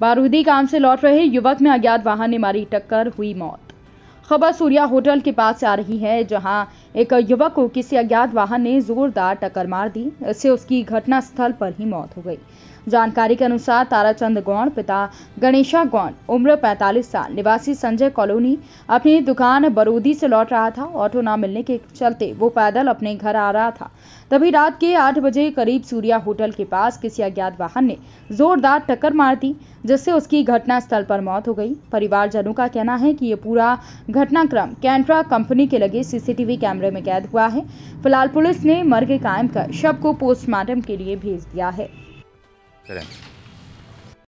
बारूदी काम से लौट रहे युवक में अज्ञात वाहन ने मारी टक्कर हुई मौत खबर सूर्या होटल के पास से आ रही है जहां एक युवक को किसी अज्ञात वाहन ने जोरदार टक्कर मार दी इससे उसकी घटना स्थल पर ही मौत हो गई जानकारी के अनुसार ताराचंद गौड़ पिता गणेशा गौण उम्र 45 साल निवासी संजय कॉलोनी अपनी दुकान बरूदी से लौट रहा था ऑटो न मिलने के चलते वो पैदल अपने घर आ रहा था तभी रात के आठ बजे करीब सूर्या होटल के पास किसी अज्ञात वाहन ने जोरदार टक्कर मार दी जिससे उसकी घटनास्थल पर मौत हो गई परिवारजनों का कहना है कि ये पूरा घटनाक्रम कैंट्रा कंपनी के लगे सीसीटीवी कैमरे में कैद हुआ है फिलहाल पुलिस ने मर्ग कायम कर शव को पोस्टमार्टम के लिए भेज दिया है